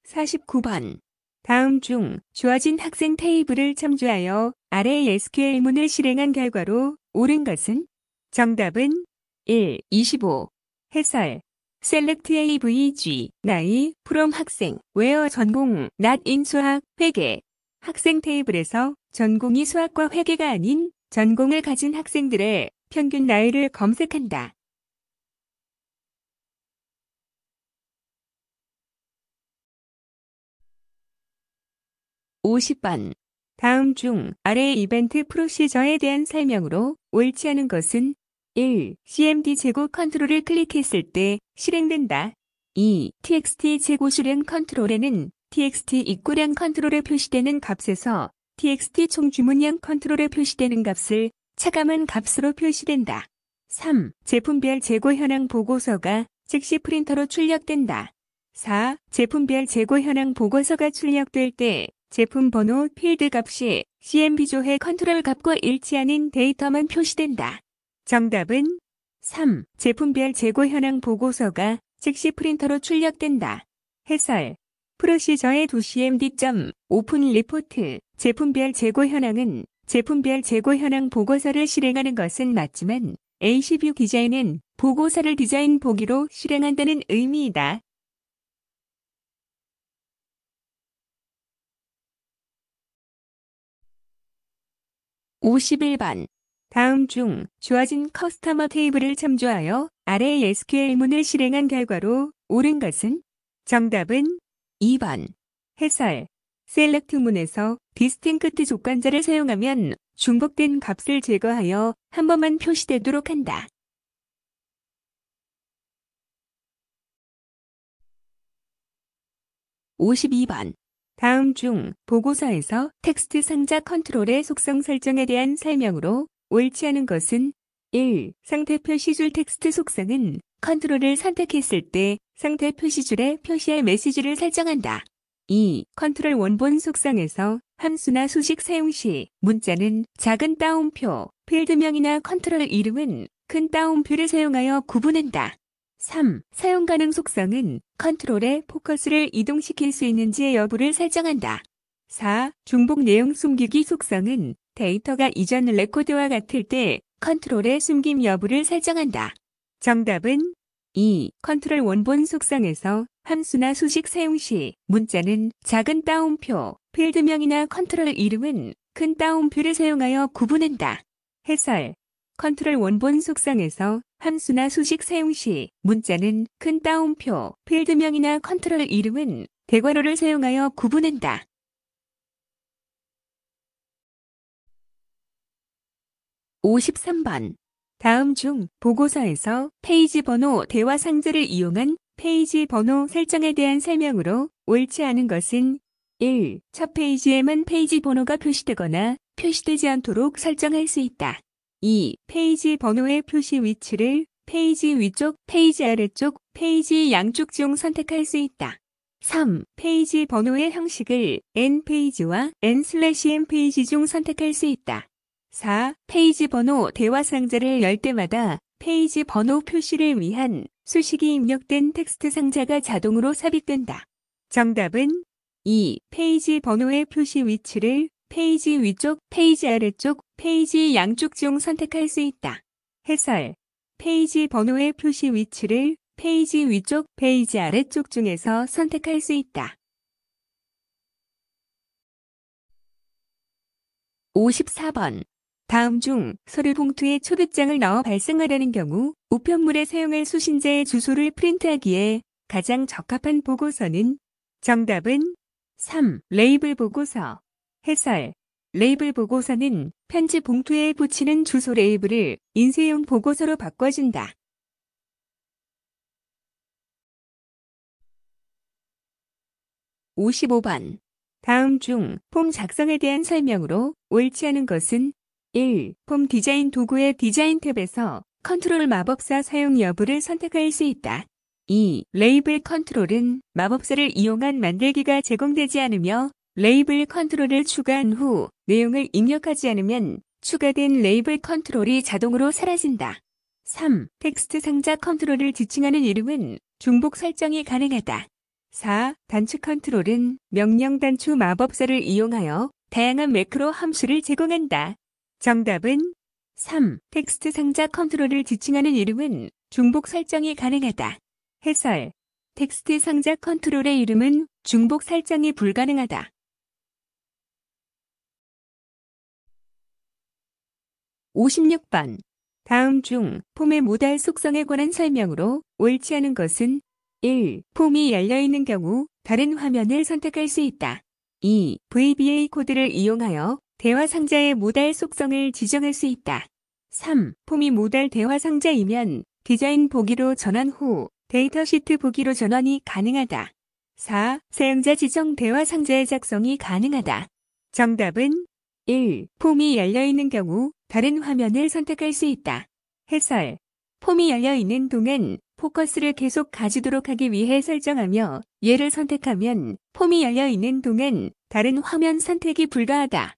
4 9번 다음 중 주어진 학생 테이블을 참조하여 아래 SQL문을 실행한 결과로 옳은 것은? 정답은 1. 25. 해설 셀렉트 AVG 나이 프롬 학생 웨어 전공 낫인 수학 회계 학생 테이블에서 전공이 수학과 회계가 아닌 전공을 가진 학생들의 평균 나이를 검색한다. 5 0번 다음 중 아래 이벤트 프로시저에 대한 설명으로 옳지 않은 것은 1. CMD 재고 컨트롤을 클릭했을 때 실행된다. 2. TXT 재고 수량 컨트롤에는 TXT 입고량 컨트롤에 표시되는 값에서 TXT 총 주문량 컨트롤에 표시되는 값을 차감한 값으로 표시된다. 3. 제품별 재고 현황 보고서가 즉시 프린터로 출력된다. 4. 제품별 재고 현황 보고서가 출력될 때 제품 번호 필드 값이 CMB 조회 컨트롤 값과 일치하는 데이터만 표시된다. 정답은 3. 제품별 재고 현황 보고서가 즉시 프린터로 출력된다. 해설. 프로시저의 2CMD. 오픈 리포트. 제품별 재고 현황은 제품별 재고 현황 보고서를 실행하는 것은 맞지만 A12 디자인은 보고서를 디자인 보기로 실행한다는 의미이다. 51번 다음 중 주어진 커스터머 테이블을 참조하여 아래 SQL문을 실행한 결과로 옳은 것은 정답은 2번 해설 셀렉트문에서 디스팅크트 조건자를 사용하면 중복된 값을 제거하여 한 번만 표시되도록 한다. 5 2번 다음 중 보고서에서 텍스트 상자 컨트롤의 속성 설정에 대한 설명으로 옳지 않은 것은 1. 상태 표시줄 텍스트 속성은 컨트롤을 선택했을 때 상태 표시줄에 표시할 메시지를 설정한다. 2. 컨트롤 원본 속성에서 함수나 수식 사용 시 문자는 작은 따옴표, 필드명이나 컨트롤 이름은 큰 따옴표를 사용하여 구분한다. 3. 사용 가능 속성은 컨트롤의 포커스를 이동시킬 수 있는지 의 여부를 설정한다. 4. 중복 내용 숨기기 속성은 데이터가 이전 레코드와 같을 때 컨트롤의 숨김 여부를 설정한다. 정답은 2. 컨트롤 원본 속성에서 함수나 수식 사용 시 문자는 작은 따옴표, 필드명이나 컨트롤 이름은 큰 따옴표를 사용하여 구분한다. 해설 컨트롤 원본 속성에서 함수나 수식 사용 시 문자는 큰 따옴표, 필드명이나 컨트롤 이름은 대괄호를 사용하여 구분한다. 53번. 다음 중 보고서에서 페이지 번호 대화 상자를 이용한 페이지 번호 설정에 대한 설명으로 옳지 않은 것은 1. 첫 페이지에만 페이지 번호가 표시되거나 표시되지 않도록 설정할 수 있다. 2. 페이지 번호의 표시 위치를 페이지 위쪽, 페이지 아래쪽, 페이지 양쪽 중 선택할 수 있다. 3. 페이지 번호의 형식을 N페이지와 N-M 페이지 중 선택할 수 있다. 4. 페이지 번호 대화 상자를 열 때마다 페이지 번호 표시를 위한 수식이 입력된 텍스트 상자가 자동으로 삽입된다. 정답은 2. 페이지 번호의 표시 위치를 페이지 위쪽, 페이지 아래쪽, 페이지 양쪽 중 선택할 수 있다. 해설. 페이지 번호의 표시 위치를 페이지 위쪽, 페이지 아래쪽 중에서 선택할 수 있다. 54번 다음 중 서류 봉투에 초대장을 넣어 발송하려는 경우 우편물에 사용할 수신자의 주소를 프린트하기에 가장 적합한 보고서는 정답은 3. 레이블 보고서 해설 레이블 보고서는 편지 봉투에 붙이는 주소 레이블을 인쇄용 보고서로 바꿔준다. (55번) 다음 중 폼 작성에 대한 설명으로 옳지 않은 것은 1. 폼 디자인 도구의 디자인 탭에서 컨트롤 마법사 사용 여부를 선택할 수 있다. 2. 레이블 컨트롤은 마법사를 이용한 만들기가 제공되지 않으며 레이블 컨트롤을 추가한 후 내용을 입력하지 않으면 추가된 레이블 컨트롤이 자동으로 사라진다. 3. 텍스트 상자 컨트롤을 지칭하는 이름은 중복 설정이 가능하다. 4. 단추 컨트롤은 명령 단추 마법사를 이용하여 다양한 매크로 함수를 제공한다. 정답은 3. 텍스트 상자 컨트롤을 지칭하는 이름은 중복 설정이 가능하다. 해설. 텍스트 상자 컨트롤의 이름은 중복 설정이 불가능하다. 5 6번 다음 중 폼의 모달 속성에 관한 설명으로 옳지 않은 것은 1. 폼이 열려있는 경우 다른 화면을 선택할 수 있다. 2. VBA 코드를 이용하여 대화 상자의 모달 속성을 지정할 수 있다. 3. 폼이 모달 대화 상자이면 디자인 보기로 전환 후 데이터 시트 보기로 전환이 가능하다. 4. 사용자 지정 대화 상자의 작성이 가능하다. 정답은 1. 폼이 열려있는 경우 다른 화면을 선택할 수 있다. 해설 폼이 열려있는 동안 포커스를 계속 가지도록 하기 위해 설정하며 예를 선택하면 폼이 열려있는 동안 다른 화면 선택이 불가하다.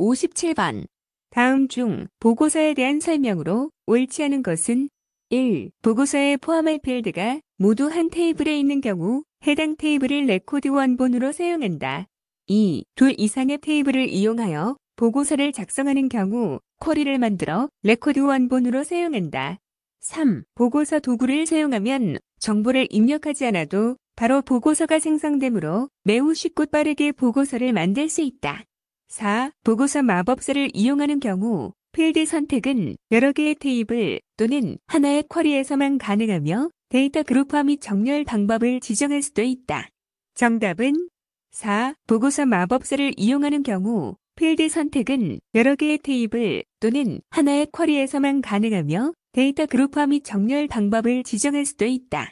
57번. 다음 중 보고서에 대한 설명으로 옳지 않은 것은 1. 보고서에 포함할 필드가 모두 한 테이블에 있는 경우 해당 테이블을 레코드 원본으로 사용한다. 2. 둘 이상의 테이블을 이용하여 보고서를 작성하는 경우 쿼리를 만들어 레코드 원본으로 사용한다. 3. 보고서 도구를 사용하면 정보를 입력하지 않아도 바로 보고서가 생성되므로 매우 쉽고 빠르게 보고서를 만들 수 있다. 4. 보고서 마법사를 이용하는 경우 필드 선택은 여러 개의 테이블 또는 하나의 쿼리에서만 가능하며 데이터 그룹화 및 정렬 방법을 지정할 수도 있다. 정답은 4. 보고서 마법사를 이용하는 경우 필드 선택은 여러 개의 테이블 또는 하나의 쿼리에서만 가능하며 데이터 그룹화 및 정렬 방법을 지정할 수도 있다.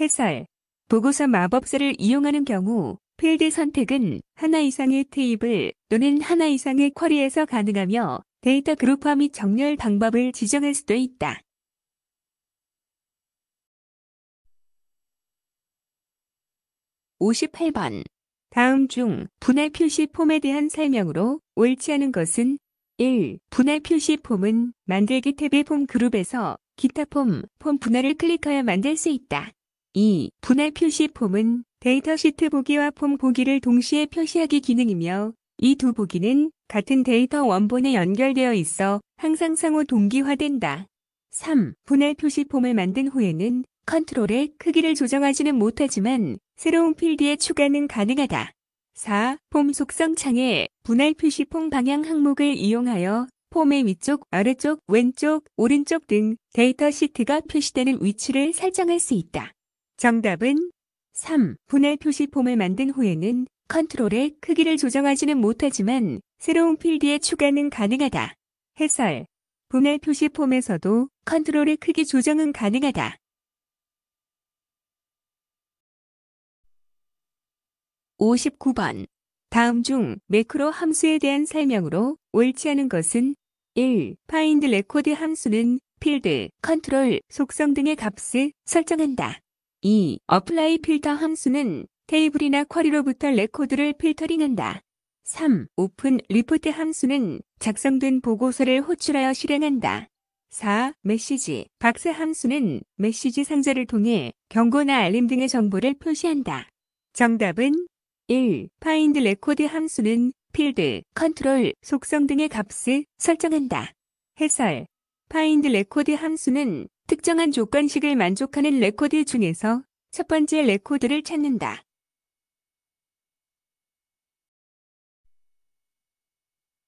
해설 보고서 마법사를 이용하는 경우 필드 선택은 하나 이상의 테이블 또는 하나 이상의 쿼리에서 가능하며 데이터 그룹화 및 정렬 방법을 지정할 수도 있다. 5 8번 다음 중 분할 표시 폼에 대한 설명으로 옳지 않은 것은 1. 분할 표시 폼은 만들기 탭의 폼 그룹에서 기타 폼, 폼 분할을 클릭하여 만들 수 있다. 2. 분할 표시 폼은 데이터 시트 보기와 폼 보기를 동시에 표시하기 기능이며 이 두 보기는 같은 데이터 원본에 연결되어 있어 항상 상호 동기화된다. 3. 분할 표시 폼을 만든 후에는 컨트롤의 크기를 조정하지는 못하지만 새로운 필드의 추가는 가능하다. 4. 폼 속성 창에 분할 표시 폼 방향 항목을 이용하여 폼의 위쪽, 아래쪽, 왼쪽, 오른쪽 등 데이터 시트가 표시되는 위치를 설정할 수 있다. 정답은 3. 분할 표시 폼을 만든 후에는 컨트롤의 크기를 조정하지는 못하지만 새로운 필드의 추가는 가능하다. 해설. 분할 표시 폼에서도 컨트롤의 크기 조정은 가능하다. 59번. 다음 중 매크로 함수에 대한 설명으로 옳지 않은 것은 1. find record 함수는 필드, 컨트롤, 속성 등의 값을 설정한다. 2. 어플라이 필터 함수는 테이블이나 쿼리로부터 레코드를 필터링한다. 3. 오픈 리포트 함수는 작성된 보고서를 호출하여 실행한다. 4. 메시지 박스 함수는 메시지 상자를 통해 경고나 알림 등의 정보를 표시한다. 정답은 1. find record 함수는 필드, 컨트롤, 속성 등의 값을 설정한다. 해설 find record 함수는 특정한 조건식을 만족하는 레코드 중에서 첫 번째 레코드를 찾는다.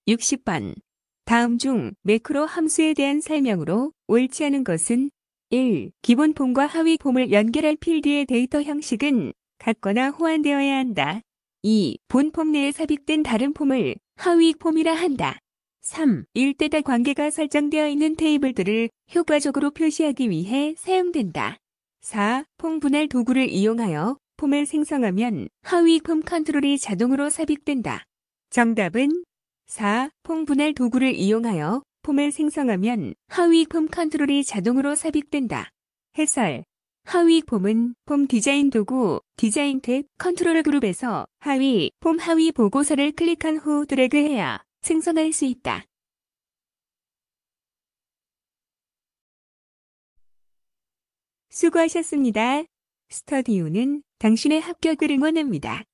6 0번 다음 중 매크로 함수에 대한 설명으로 옳지 않은 것은 1. 기본 폼과 하위 폼을 연결할 필드의 데이터 형식은 같거나 호환되어야 한다. 2. 본 폼 내에 삽입된 다른 폼을 하위 폼이라 한다. 3. 1대다 관계가 설정되어 있는 테이블들을 효과적으로 표시하기 위해 사용된다. 4. 폼 분할 도구를 이용하여 폼을 생성하면 하위 폼 컨트롤이 자동으로 삽입된다. 정답은 4. 폼 분할 도구를 이용하여 폼을 생성하면 하위 폼 컨트롤이 자동으로 삽입된다. 해설 하위 폼은 폼 디자인 도구, 디자인 탭, 컨트롤 그룹에서 하위, 폼 하위 보고서를 클릭한 후 드래그해야 생성할 수 있다. 수고하셨습니다. 스터디오는 당신의 합격을 응원합니다.